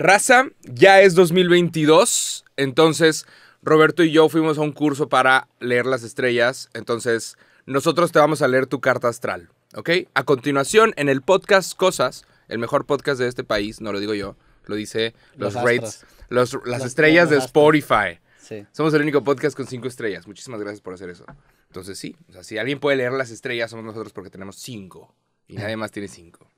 Raza, ya es 2022, entonces Roberto y yo fuimos a un curso para leer las estrellas, entonces nosotros te vamos a leer tu carta astral, ¿ok? A continuación, en el podcast Cosas, el mejor podcast de este país, no lo digo yo, lo dice los, rates, las estrellas de Spotify. Sí. Somos el único podcast con cinco estrellas, muchísimas gracias por hacer eso. Entonces sí, o sea, si alguien puede leer las estrellas, somos nosotros porque tenemos cinco y nadie más tiene cinco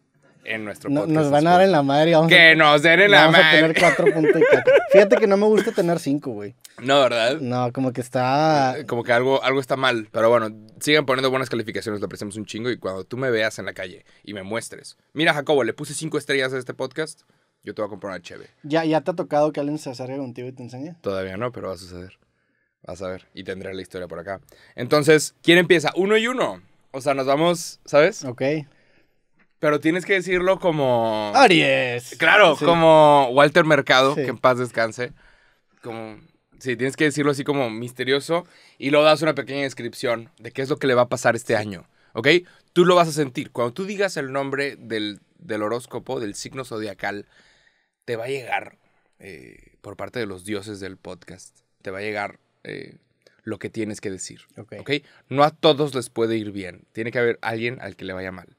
en nuestro podcast. nos van a dar en la madre. Y que nos den en la madre. Vamos a tener cuatro Fíjate que no me gusta tener cinco, güey. No, ¿verdad? No, como que está... Eh, como que algo, algo está mal. Pero bueno, sigan poniendo buenas calificaciones, lo apreciamos un chingo. Y cuando tú me veas en la calle y me muestres, mira, Jacobo, le puse cinco estrellas a este podcast, yo te voy a comprar una chévere ¿Ya, ¿Ya te ha tocado que alguien se acerque contigo y te enseñe? Todavía no, pero va a suceder. Vas a ver. Y tendré la historia por acá. Entonces, ¿quién empieza? Uno y uno. O sea, nos vamos, ¿sabes? Ok. Pero tienes que decirlo como. Aries. Claro, como Walter Mercado, que en paz descanse. Como. Sí, tienes que decirlo así como misterioso y luego das una pequeña descripción de qué es lo que le va a pasar este año. ¿Ok? Tú lo vas a sentir. Cuando tú digas el nombre del, horóscopo, del signo zodiacal, te va a llegar eh, por parte de los dioses del podcast. Te va a llegar eh, lo que tienes que decir. ¿Ok? No a todos les puede ir bien. Tiene que haber alguien al que le vaya mal.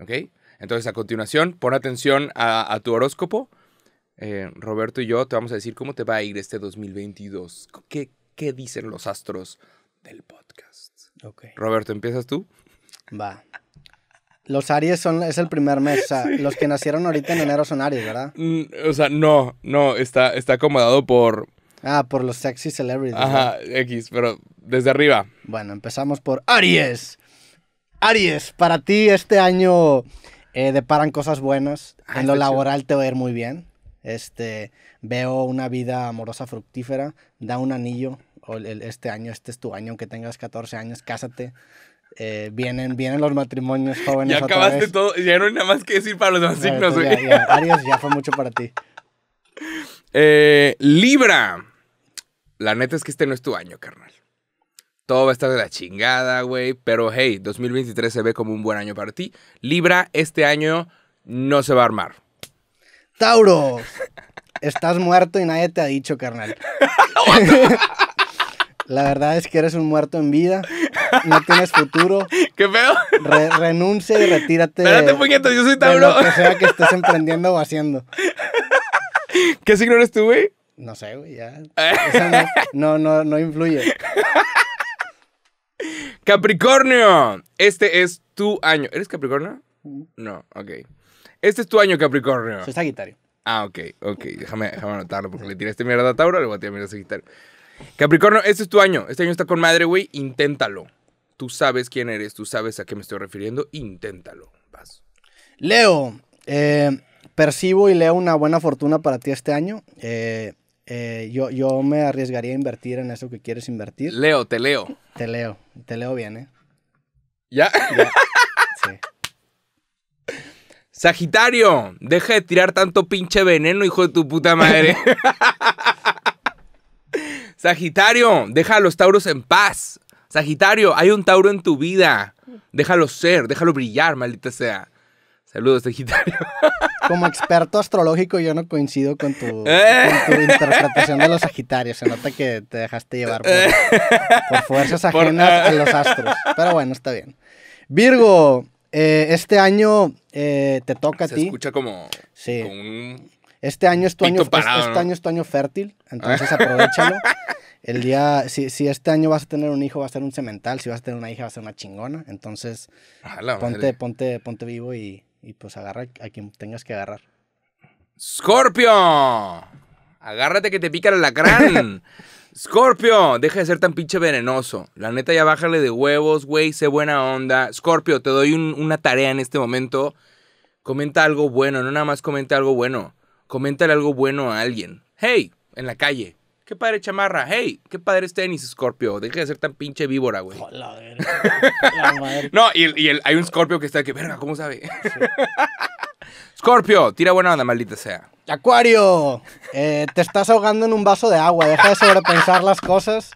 ¿Ok? Entonces, a continuación, pon atención a, tu horóscopo. Eh, Roberto y yo te vamos a decir cómo te va a ir este 2022. ¿Qué, qué dicen los astros del podcast? Okay. Roberto, ¿empiezas tú? Va. Los Aries son, es el primer mes, o sea, los que nacieron ahorita en enero son Aries, ¿verdad? Mm, o sea, no, no, está, está acomodado por... Ah, por los sexy celebrities. Ajá, X, pero desde arriba. Bueno, empezamos por Aries. Aries, para ti este año eh, deparan cosas buenas. Ah, en lo laboral te va a ir muy bien. Este, veo una vida amorosa fructífera. Da un anillo. Este año, este es tu año, aunque tengas 14 años, cásate. Eh, vienen, vienen los matrimonios jóvenes. Ya acabaste todo, ya no hay nada más que decir para los demás signos, Aries ya fue mucho para ti. Eh, Libra. La neta es que este no es tu año, carnal todo va a estar de la chingada, güey. Pero hey, 2023 se ve como un buen año para ti. Libra, este año no se va a armar. Tauro, estás muerto y nadie te ha dicho, carnal. La verdad es que eres un muerto en vida. No tienes futuro. ¿Qué pedo? renuncia y retírate. Espérate, poquito, yo soy Tauro. lo que sea que estés emprendiendo o haciendo. ¿Qué signo eres tú, güey? No sé, güey, ya. no, no, no influye. Capricornio, este es tu año. ¿Eres Capricornio? No, ok. Este es tu año, Capricornio. Soy Sagitario. Ah, ok, ok. Déjame, anotarlo porque le tiraste mierda a Tauro, le voy a tirar mierda a Sagitario. Capricornio, este es tu año. Este año está con madre, güey. Inténtalo. Tú sabes quién eres, tú sabes a qué me estoy refiriendo. Inténtalo. Vas. Leo, eh, percibo y leo una buena fortuna para ti este año. Eh, eh, yo, yo me arriesgaría a invertir en eso que quieres invertir. Leo, te leo. Te leo, te leo bien, ¿eh? ¿Ya? Sí. Sagitario, deja de tirar tanto pinche veneno, hijo de tu puta madre. Sagitario, deja a los tauros en paz. Sagitario, hay un tauro en tu vida. Déjalo ser, déjalo brillar, maldita sea. Saludos, Sagitario. Como experto astrológico, yo no coincido con tu, eh. interpretación de los Sagitarios. Se nota que te dejaste llevar por, eh. fuerzas ajenas los ah. astros. Pero bueno, está bien. Virgo, eh, este año te toca a ti. Se escucha como, sí. este año es tu año, este año es tu año fértil, entonces ah. aprovechalo. El día, si, este año vas a tener un hijo, va a ser un cemental. Si vas a tener una hija, va a ser una chingona. Entonces, ponte, ponte, ponte vivo y, y pues agarra a quien tengas que agarrar. Scorpio, agárrate que te pica el alacrán. Scorpio, deja de ser tan pinche venenoso. La neta, ya bájale de huevos, güey, sé buena onda. Scorpio, te doy una tarea en este momento. Comenta algo bueno, no nada más comenta algo bueno. Coméntale algo bueno a alguien. Hey, en la calle, Qué padre chamarra. Hey, qué padre es tenis, Scorpio. Deja de ser tan pinche víbora, güey. Hola, oh, la madre. no, y, hay un Scorpio que está aquí. verga, ¿cómo sabe? Scorpio, tira buena onda, maldita sea. Acuario, eh, te estás ahogando en un vaso de agua. Deja de sobrepensar las cosas.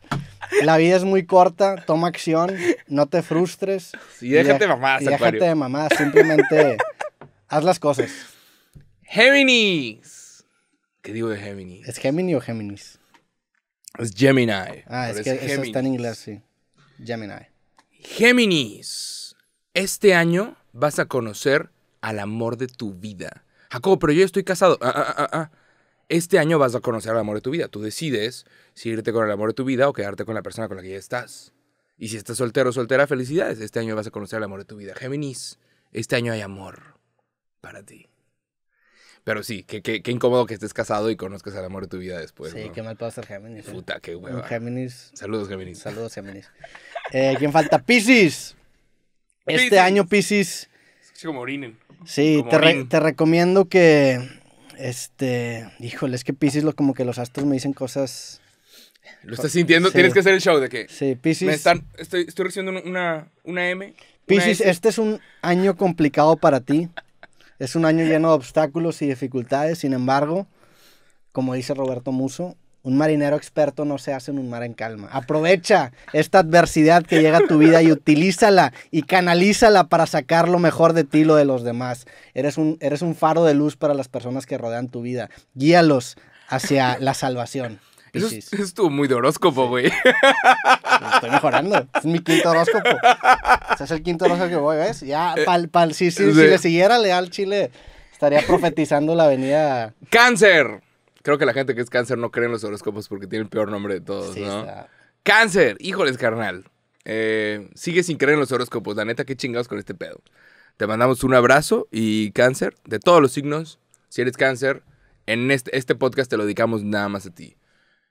La vida es muy corta, toma acción, no te frustres. Sí, déjate de mamás, Déjate de mamás, simplemente haz las cosas. Géminis. ¿Qué digo de Géminis? ¿Es Géminis o Géminis? Es Gemini. Ah, es, que está en inglés, sí. Gemini. Géminis. Este año vas a conocer al amor de tu vida. Jacob, pero yo estoy casado. Ah, ah, ah, este año vas a conocer al amor de tu vida. Tú decides si irte con el amor de tu vida o quedarte con la persona con la que ya estás. Y si estás soltero o soltera, felicidades. Este año vas a conocer al amor de tu vida. Géminis, este año hay amor para ti. Pero sí, qué, incómodo que estés casado y conozcas al amor de tu vida después. Sí, qué mal puedo ser Géminis. ¿eh? Puta, qué hueva. Géminis. Saludos, Géminis. Saludos, Géminis. Eh, ¿Quién falta? Piscis. Este año, Piscis. Sí, como orinen. Sí, te, recomiendo que. Este. Híjole, es que Piscis, lo, como que los astros me dicen cosas. Lo estás sintiendo, tienes que hacer el show de que. Sí, Pisis. estoy, recibiendo una, una M. Pisis, este es un año complicado para ti. Es un año lleno de obstáculos y dificultades, sin embargo, como dice Roberto Muso, un marinero experto no se hace en un mar en calma. Aprovecha esta adversidad que llega a tu vida y utilízala y canalízala para sacar lo mejor de ti y lo de los demás. Eres un, eres un faro de luz para las personas que rodean tu vida. Guíalos hacia la salvación. Eso, estuvo muy de horóscopo, güey. Estoy mejorando. Es mi quinto horóscopo. Ese es el quinto horóscopo que voy, ¿ves? Ya, eh, Si le siguiera leal Chile, estaría profetizando la venida. ¡Cáncer! Creo que la gente que es cáncer no cree en los horóscopos porque tiene el peor nombre de todos, sí, ¡Cáncer! Híjoles, carnal. Eh, sigue sin creer en los horóscopos. La neta, qué chingados con este pedo. Te mandamos un abrazo y cáncer de todos los signos. Si eres cáncer, en este, este podcast te lo dedicamos nada más a ti.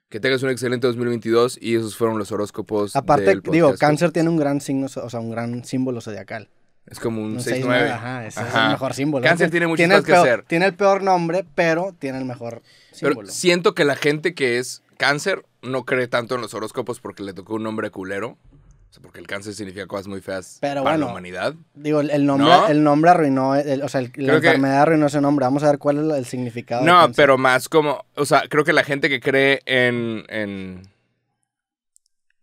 Que tengas un excelente 2022 y esos fueron los horóscopos. Aparte, digo, cáncer tiene un gran signo, o sea, un gran símbolo zodiacal. Es como un, 6-9. Ajá, es el mejor símbolo. Cáncer tiene muchas cosas que hacer. Tiene el peor nombre, pero tiene el mejor símbolo. siento que la gente que es cáncer no cree tanto en los horóscopos porque le tocó un nombre culero. O sea, porque el cáncer significa cosas muy feas para la humanidad. Digo, el, nombre, arruinó, o sea, la enfermedad arruinó ese nombre. Vamos a ver cuál es el significado. No, pero más como, o sea, creo que la gente que cree en,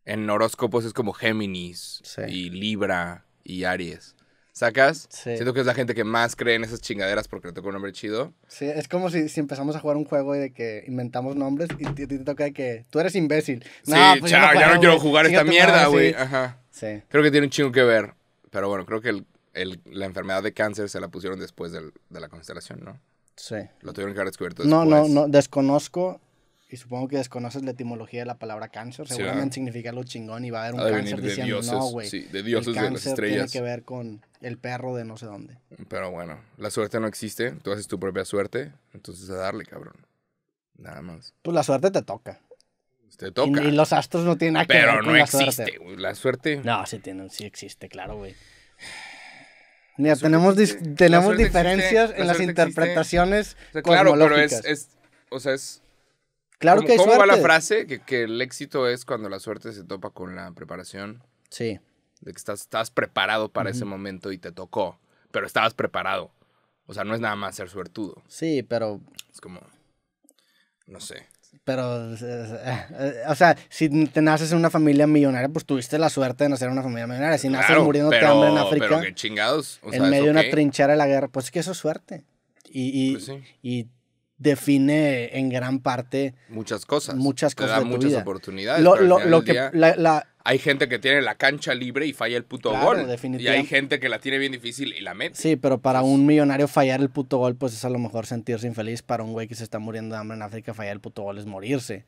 en, horóscopos es como Géminis y Libra y Aries. ¿Sacas? Siento que es la gente que más cree en esas chingaderas porque le toca un nombre chido. Sí, es como si, empezamos a jugar un juego y de que inventamos nombres y te, toca de que tú eres imbécil. Sí, no, pues, chao, ya no quiero jugar esta mierda, güey. Ajá. Sí. Creo que tiene un chingo que ver. Pero bueno, creo que la enfermedad de cáncer se la pusieron después del, de la constelación, ¿no? Sí. Lo tuvieron que haber descubierto No, no, no. Desconozco y supongo que desconoces la etimología de la palabra cáncer. Seguramente significa lo chingón y va a haber un cáncer de diciendo, no, güey. Sí, de dioses Tiene que ver con el perro de no sé dónde. Pero bueno, la suerte no existe. Tú haces tu propia suerte. Entonces a darle, cabrón. Nada más. Pues la suerte te toca. Te toca. Y, los astros no tienen nada que ver con no la existe, suerte. La suerte. No, sí, tienen sí existe, claro, güey. Mira, tenemos, tenemos diferencias en las interpretaciones. claro, pero es. O sea, es Claro que hay suerte? va la frase? Que, el éxito es cuando la suerte se topa con la preparación. Sí. De que estás, preparado para ese momento y te tocó, pero estabas preparado. O sea, no es nada más ser suertudo. Sí, pero... Es como... No sé. Pero, eh, o sea, si te naces en una familia millonaria, pues tuviste la suerte de nacer en una familia millonaria. Si naces muriendo de hambre en África, en medio de una trinchera de la guerra, pues es que eso es suerte. y pues define en gran parte muchas cosas. Muchas cosas. muchas oportunidades. Lo, que, la, hay gente que tiene la cancha libre y falla el puto gol. Y hay gente que la tiene bien difícil y la mete. Sí, pero para un millonario fallar el puto gol, pues es a lo mejor sentirse infeliz. Para un güey que se está muriendo de hambre en África, fallar el puto gol es morirse.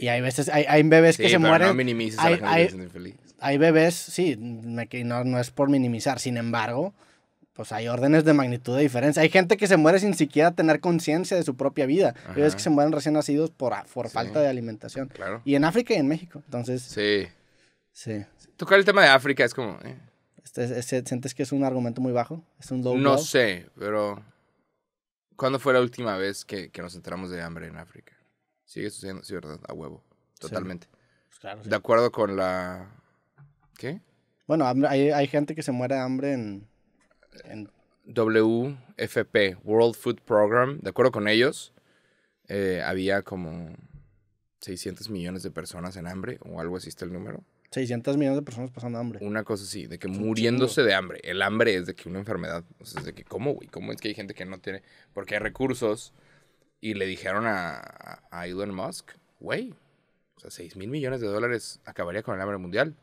Y hay veces, hay, hay bebés que se mueren. No minimices hay, a la gente infeliz. Hay bebés, sí, me, no, no es por minimizar. Sin embargo, pues hay órdenes de magnitud de diferencia. Hay gente que se muere sin siquiera tener conciencia de su propia vida. Hay veces que se mueren recién nacidos por, ah, por falta de alimentación. Claro. Y en África y en México. Entonces. Sí. Sí. Tocar el tema de África es como. Eh. Este, ¿Sientes que es un argumento muy bajo? ¿Es un low No sé, pero. ¿Cuándo fue la última vez que, nos enteramos de hambre en África? Sigue sucediendo, sí, ¿verdad? A huevo. Totalmente. Pues de acuerdo con la. ¿Qué? Bueno, hay gente que se muere de hambre en WFP, World Food Program, de acuerdo con ellos, eh, había como 600 millones de personas en hambre, o algo así está el número. 600 millones de personas pasando hambre. Una cosa así, de que muriéndose de hambre. El hambre es de que una enfermedad, o sea, es de que, ¿cómo, güey? ¿Cómo es que hay gente que no tiene? Porque hay recursos. Y le dijeron a, Elon Musk, güey, o sea, 6 mil millones de dólares acabaría con el hambre mundial.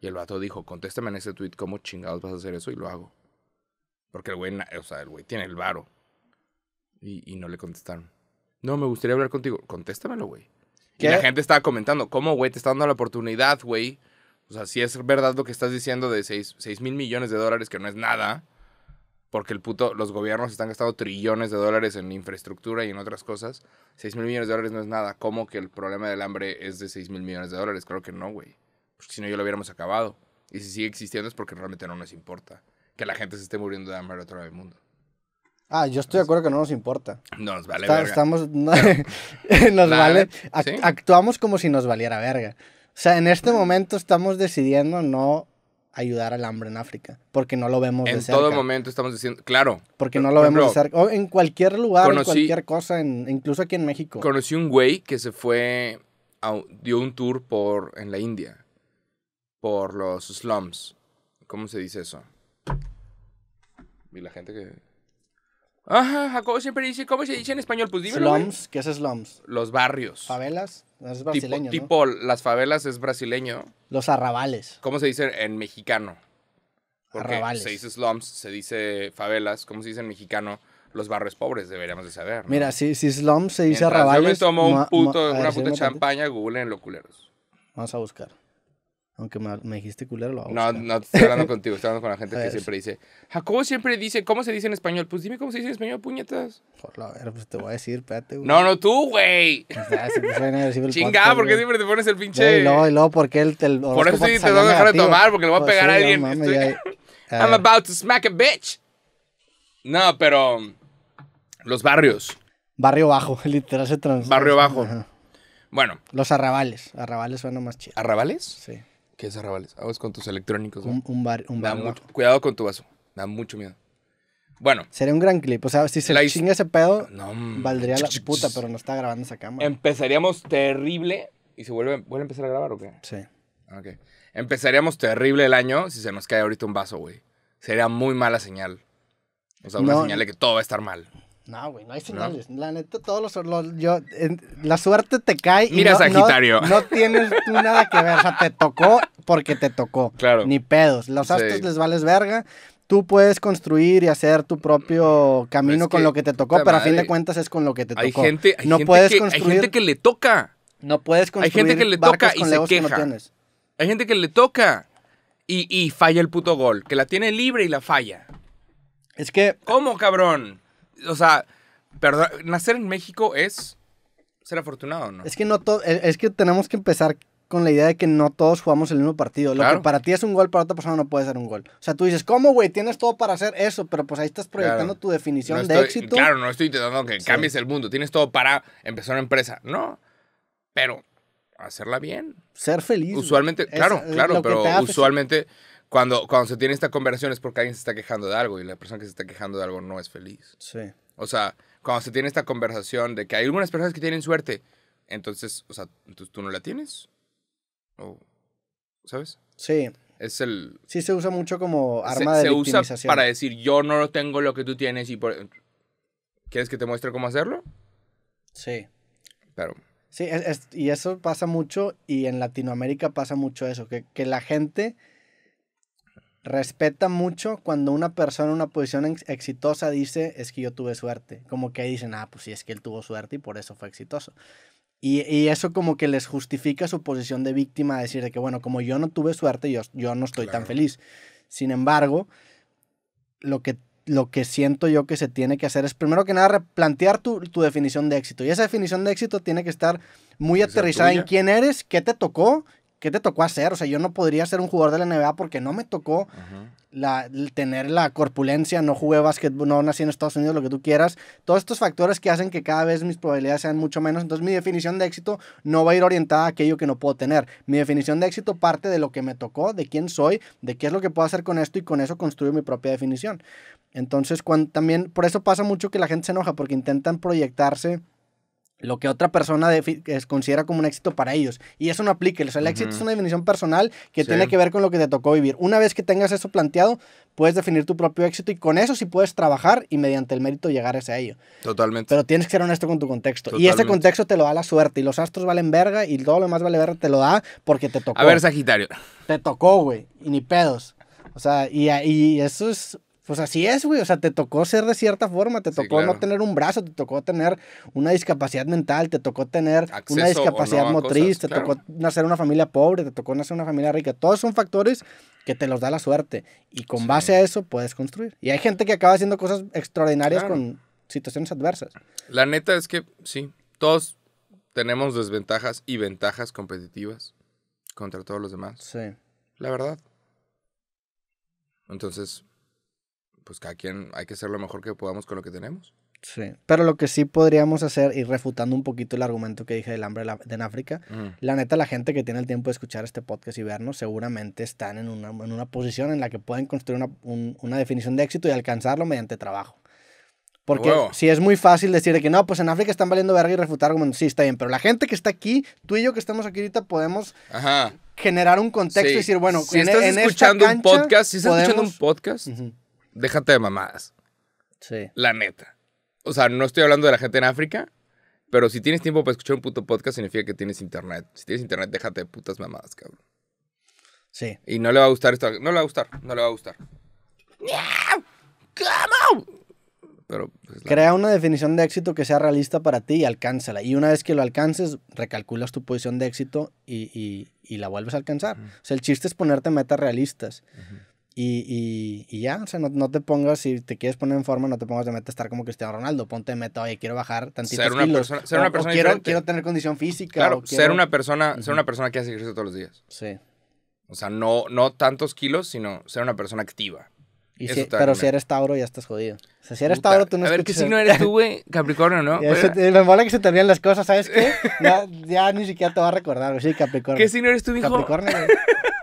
Y el vato dijo, contéstame en ese tweet cómo chingados vas a hacer eso y lo hago. Porque el güey, o sea, el güey tiene el varo. Y, no le contestaron. No, me gustaría hablar contigo. Contéstamelo, güey. Y la gente estaba comentando, ¿cómo, güey? Te está dando la oportunidad, güey. O sea, si es verdad lo que estás diciendo de 6 mil millones de dólares, que no es nada, porque el puto, los gobiernos están gastando trillones de dólares en infraestructura y en otras cosas. 6 mil millones de dólares no es nada. ¿Cómo que el problema del hambre es de 6 mil millones de dólares? Creo que no, güey. si no, ya lo hubiéramos acabado. Y si sigue existiendo es porque realmente no nos importa que la gente se esté muriendo de hambre a través del mundo. Ah, yo estoy de acuerdo que no nos importa. Nos vale verga. Estamos, nos vale, actuamos como si nos valiera verga. O sea, en este momento estamos decidiendo no ayudar al hambre en África, porque no lo vemos en de cerca. En todo momento estamos diciendo, claro. Porque no lo vemos de cerca, en cualquier lugar, en cualquier cosa, incluso aquí en México. Conocí un güey que se fue, a, dio un tour por, en la India, por los slums. ¿Cómo se dice eso? Y la gente que. Ajá, siempre dice, ¿cómo se dice en español? Pues Slums, ¿qué es slums? Los barrios. Favelas, es brasileño. Tipo, las favelas es brasileño. Los arrabales. ¿Cómo se dice en mexicano? Porque arrabales. se dice slums, se dice favelas, ¿cómo se dice en mexicano? Los barrios pobres, deberíamos de saber. Mira, si, si slums se dice arrabales. Yo me tomo un puto, una puta champaña, Google en los culeros. Vamos a buscar. Aunque me, dijiste culero, lo hago. No, no estoy hablando contigo, estoy hablando con la gente que siempre dice. Jacobo siempre dice, ¿cómo se dice en español? Pues dime cómo se dice en español, puñetas. Por la ver, pues te voy a decir, espérate, güey. No, no, tú, güey. Pues Chingada, ¿por qué siempre te pones el pinche? Y luego, y luego, ¿por qué el, el Por eso sí te van a dejar de tomar, porque le voy a pues pegar a alguien. I'm eh. about to smack a bitch. No, pero. Los barrios. Barrio bajo, literal se trans... Barrio bajo. Bueno. Los arrabales. Arrabales suena más chido. ¿Arrabales? Sí. ¿Qué es arrabales? es con tus electrónicos. Un, bar, un bar, Cuidado con tu vaso. Da mucho miedo. Bueno. Sería un gran clip. O sea, si se la chinga ese pedo, no, mm. valdría la puta, pero no está grabando esa cámara. Empezaríamos terrible. ¿Y se vuelve, vuelve a empezar a grabar o qué? Sí. Ah, ok. Empezaríamos terrible el año si se nos cae ahorita un vaso, güey. Sería muy mala señal. O sea, una señal de que todo va a estar mal. No, güey, no hay señales. La neta, todos los, la suerte te cae. Mira, no, Sagitario. No, tienes nada que ver. O sea, te tocó porque te tocó. Claro. Ni pedos. Los astros les vales verga. Tú puedes construir y hacer tu propio camino con lo que te tocó, pero a fin de cuentas es con lo que te tocó. hay no gente puedes que, gente que le toca. No puedes construir. Hay gente que le toca y se queja. hay gente que le toca y, y falla el puto gol. Que la tiene libre y la falla. Es que. ¿Cómo, cabrón? o sea, nacer en México es ser afortunado, ¿no? Es que no e, es que tenemos que empezar con la idea de que no todos jugamos el mismo partido. Lo que para ti es un gol, para otra persona no puede ser un gol. O sea, tú dices, ¿cómo, güey? Tienes todo para hacer eso, pero pues ahí estás proyectando tu definición de éxito. Claro, no estoy intentando que cambies el mundo. Tienes todo para empezar una empresa. No, pero hacerla bien. Ser feliz. Usualmente, claro, claro, pero usualmente cuando, cuando se tiene esta conversación es porque alguien se está quejando de algo y la persona que se está quejando de algo no es feliz. Sí. O sea, cuando se tiene esta conversación de que hay algunas personas que tienen suerte, entonces, o sea, tú no la tienes. ¿O, ¿Sabes? Sí. Es el. Sí, se usa mucho como arma de se usa para decir yo no tengo lo que tú tienes y por... ¿Quieres que te muestre cómo hacerlo? Sí. Pero. Sí, y eso pasa mucho y en Latinoamérica pasa mucho eso, que, que la gente respeta mucho cuando una persona en una posición exitosa dice, es que yo tuve suerte. Como que dicen, ah, pues sí, es que él tuvo suerte y por eso fue exitoso. Y, eso como que les justifica su posición de víctima, decir de que, bueno, como yo no tuve suerte, yo, yo no estoy tan feliz. Sin embargo, lo que, lo que siento yo que se tiene que hacer es, primero que nada, replantear tu, tu definición de éxito. Y esa definición de éxito tiene que estar muy aterrizada en quién eres, qué te tocó ¿qué te tocó hacer? O sea, yo no podría ser un jugador de la NBA porque no me tocó la, tener la corpulencia, no jugué básquetbol, no nací en Estados Unidos, lo que tú quieras. Todos estos factores que hacen que cada vez mis probabilidades sean mucho menos. Entonces mi definición de éxito no va a ir orientada a aquello que no puedo tener. Mi definición de éxito parte de lo que me tocó, de quién soy, de qué es lo que puedo hacer con esto y con eso construyo mi propia definición. Entonces, también por eso pasa mucho que la gente se enoja porque intentan proyectarse lo que otra persona considera como un éxito para ellos. Y eso no aplica. el éxito es una definición personal que tiene que ver con lo que te tocó vivir. Una vez que tengas eso planteado, puedes definir tu propio éxito y con eso sí puedes trabajar y mediante el mérito llegar a ello. Totalmente. Pero tienes que ser honesto con tu contexto. Y ese contexto te lo da la suerte. Y los astros valen verga y todo lo demás vale verga te lo da porque te tocó. A ver, Sagitario. Te tocó, güey. Y ni pedos. O sea, y, y eso es pues así es, güey. O sea, te tocó ser de cierta forma, te tocó no tener un brazo, te tocó tener una discapacidad mental, te tocó tener una discapacidad motriz, te tocó nacer una familia pobre, te tocó nacer una familia rica. Todos son factores que te los da la suerte. Y con base a eso puedes construir. Y hay gente que acaba haciendo cosas extraordinarias con situaciones adversas. La neta es que sí, todos tenemos desventajas y ventajas competitivas contra todos los demás. Sí. La verdad. Entonces, pues cada quien hay que hacer lo mejor que podamos con lo que tenemos. Sí, pero lo que sí podríamos hacer, y refutando un poquito el argumento que dije del hambre en África, la neta, la gente que tiene el tiempo de escuchar este podcast y vernos, seguramente están en una, en una posición en la que pueden construir una, una definición de éxito y alcanzarlo mediante trabajo. Porque si es muy fácil decir que no, pues en África están valiendo verga y refutar argumentos, sí, está bien, pero la gente que está aquí, tú y yo que estamos aquí ahorita, podemos generar un contexto y decir, bueno, si en, estás e, escuchando un podcast, si estás escuchando un podcast déjate de mamadas. Sí. La neta. O sea, no estoy hablando de la gente en África, pero si tienes tiempo para escuchar un puto podcast, significa que tienes internet. Si tienes internet, déjate de putas mamadas, cabrón. Sí. Y no le va a gustar esto. No le va a gustar, no le va a gustar. ¿Cómo? Pero, pues, Crea una definición de éxito que sea realista para ti y alcánzala. Y una vez que lo alcances, recalculas tu posición de éxito y, la vuelves a alcanzar. O sea, el chiste es ponerte metas realistas. Y, y, ya, o sea, no, no, te pongas, si te quieres poner en forma, no te pongas de meta estar como Cristiano Ronaldo. Ponte de meta, oye, quiero bajar tantitos ser una kilos. Persona, ser una persona quiero, quiero, tener condición física. Claro, ser, una persona, ser una persona que hace ejercicio todos los días. Sí. O sea, no, no tantos kilos, sino ser una persona activa. pero si eres Tauro, ya estás jodido. O sea, si eres Tauro, tú no A ver, ¿qué signo eres tú, güey? Capricornio, ¿no? Lo me mola que se te olviden las cosas, ¿sabes qué? ya, ni siquiera te va a recordar, güey. Sí, Capricornio. ¿Qué signo eres tú, hijo? Capricornio, güey.